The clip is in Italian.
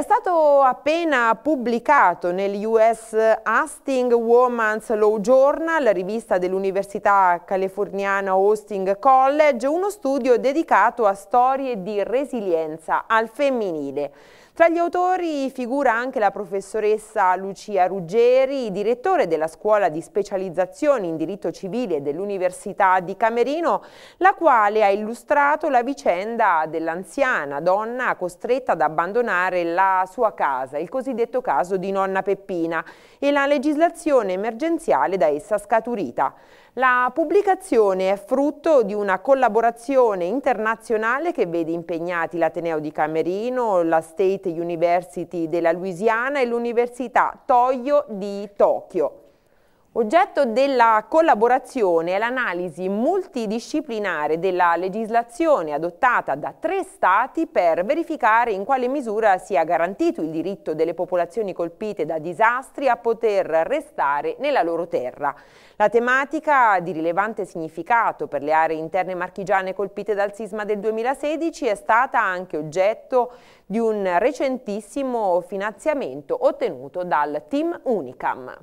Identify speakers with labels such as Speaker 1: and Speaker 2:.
Speaker 1: È stato appena pubblicato negli US Hastings Woman's Law Journal, rivista dell'Università californiana Hastings College, uno studio dedicato a storie di resilienza al femminile. Tra gli autori figura anche la professoressa Lucia Ruggeri, direttore della scuola di specializzazione in diritto civile dell'Università di Camerino, la quale ha illustrato la vicenda dell'anziana donna costretta ad abbandonare la sua casa, il cosiddetto caso di nonna Peppina, e la legislazione emergenziale da essa scaturita. La pubblicazione è frutto di una collaborazione internazionale che vede impegnati l'Ateneo di Camerino, la State University della Louisiana e l'Università Toyo di Tokyo. Oggetto della collaborazione è l'analisi multidisciplinare della legislazione adottata da tre Stati per verificare in quale misura sia garantito il diritto delle popolazioni colpite da disastri a poter restare nella loro terra. La tematica di rilevante significato per le aree interne marchigiane colpite dal sisma del 2016 è stata anche oggetto di un recentissimo finanziamento ottenuto dal team Unicam.